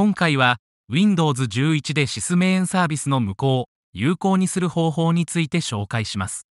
今回は Windows 11でシスメーンサービスの無効有効にする方法について紹介します